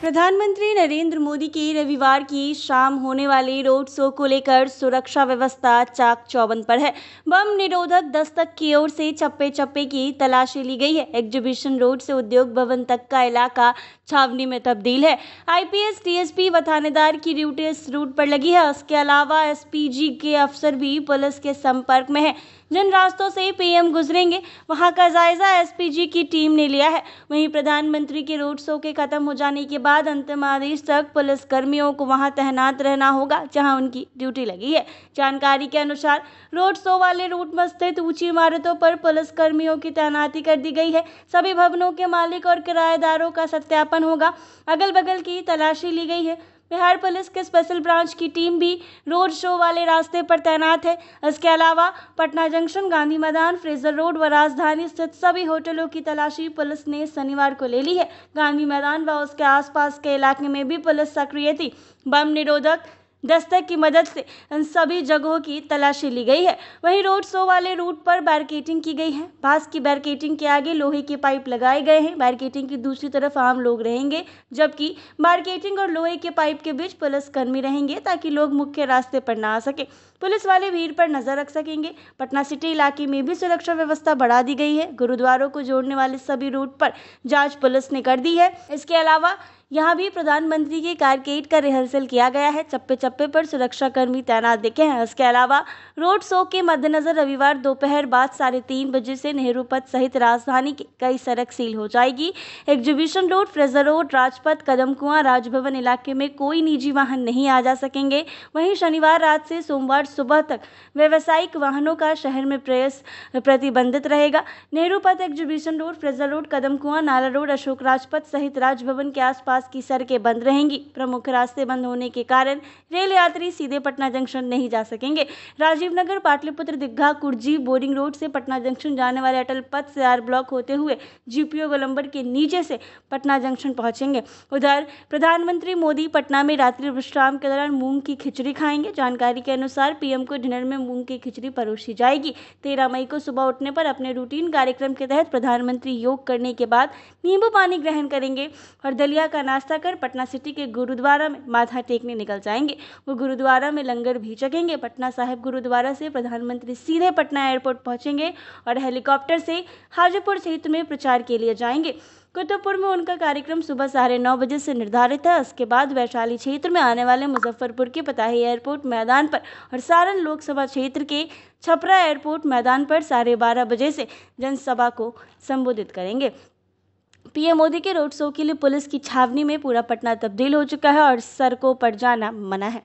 प्रधानमंत्री नरेंद्र मोदी के रविवार की शाम होने वाले रोड शो को लेकर सुरक्षा व्यवस्था चाक चौबंद पर है बम निरोधक दस्तक की ओर से चप्पे चप्पे की तलाशी ली गई है एग्जीबिशन रोड से उद्योग भवन तक का इलाका छावनी में तब्दील है आईपीएस टीएसपी व थानेदार की ड्यूटी इस रूट पर लगी है उसके अलावा एसपीजी के अफसर भी पुलिस के संपर्क में है जिन रास्तों से पीएम गुजरेंगे वहां का जायजा एसपीजी की टीम ने लिया है वहीं प्रधानमंत्री के रोड शो के खत्म हो जाने के बाद अंतिम आदेश तक पुलिस कर्मियों को वहां तैनात रहना होगा जहां उनकी ड्यूटी लगी है जानकारी के अनुसार रोड शो वाले रूट में स्थित ऊंची इमारतों पर पुलिस कर्मियों की तैनाती कर दी गई है सभी भवनों के मालिक और किराएदारों का सत्यापन होगा अगल बगल की तलाशी ली गई है बिहार पुलिस के स्पेशल ब्रांच की टीम भी रोड शो वाले रास्ते पर तैनात है इसके अलावा पटना जंक्शन गांधी मैदान फ्रेजर रोड व राजधानी स्थित सभी होटलों की तलाशी पुलिस ने शनिवार को ले ली है गांधी मैदान व उसके आसपास के इलाके में भी पुलिस सक्रिय थी बम निरोधक दस्तक की मदद से सभी जगहों की तलाशी ली गई है वहीं रोड शो वाले रूट पर बैरिकेटिंग की गई है बांस की बैरिकेटिंग के आगे लोहे के पाइप लगाए गए हैं बैरिकेटिंग की दूसरी तरफ आम लोग रहेंगे जबकि बैरिकेटिंग और लोहे के पाइप के बीच पुलिस कर्मी रहेंगे ताकि लोग मुख्य रास्ते पर ना आ सके पुलिस वाले भीड़ पर नजर रख सकेंगे पटना सिटी इलाके में भी सुरक्षा व्यवस्था बढ़ा दी गई है गुरुद्वारों को जोड़ने वाले सभी रूट पर जाँच पुलिस ने कर दी है इसके अलावा यहाँ भी प्रधानमंत्री के कारकेड का रिहर्सल किया गया है चप्पे चप्पे पर सुरक्षाकर्मी तैनात देखे हैं इसके अलावा रोड शो के मद्देनजर रविवार दोपहर बाद साढ़े तीन बजे से नेहरू पथ सहित राजधानी की कई सड़क सील हो जाएगी exhibition road Fraser road Rajpath Kadam Kuan Raj Bhavan इलाके में कोई निजी वाहन नहीं आ जा सकेंगे वहीं शनिवार रात से सोमवार सुबह तक व्यावसायिक वाहनों का शहर में प्रवेश प्रतिबंधित रहेगा Nehru Path exhibition road Fraser road Kadam Kuan Nala road Ashok Rajpath सहित राजभवन के आसपास आसपास की सड़कें बंद रहेंगी प्रमुख रास्ते बंद होने के कारण रेल यात्री सीधे पटना जंक्शन नहीं जा सकेंगे राजीव नगर पाटलिपुत्र दिग्घा कुर्जी बोरिंग रोड से पटना जंक्शन जाने वाले अटल पथ से आर ब्लॉक होते हुए जीपीओ गोलंबर के नीचे से पटना जंक्शन पहुंचेंगे उधर प्रधानमंत्री मोदी पटना में रात्रि विश्राम के दौरान मूंग की खिचड़ी खाएंगे जानकारी के अनुसार पीएम को डिनर में मूंग की खिचड़ी परोसी जाएगी तेरह मई को सुबह उठने पर अपने रूटीन कार्यक्रम के तहत प्रधानमंत्री योग करने के बाद नींबू पानी ग्रहण करेंगे और दलिया का नाश्ता कर पटना सिटी के गुरुद्वारा में माथा टेकने निकल जाएंगे वो गुरुद्वारा में लंगर भी चकेंगे पटना साहिब गुरुद्वारा से प्रधानमंत्री सीधे पटना एयरपोर्ट पहुंचेंगे और हेलीकॉप्टर से हाजीपुर क्षेत्र में प्रचार के लिए जाएंगे कुतुबपुर में उनका कार्यक्रम सुबह साढ़े नौ बजे से निर्धारित है उसके बाद वैशाली क्षेत्र में आने वाले मुजफ्फरपुर के पताही एयरपोर्ट मैदान पर और सारण लोकसभा क्षेत्र के छपरा एयरपोर्ट मैदान पर साढ़े बारह बजे से जनसभा को संबोधित करेंगे पीएम मोदी के रोड शो के लिए पुलिस की छावनी में पूरा पटना तब्दील हो चुका है और सड़कों पर जाना मना है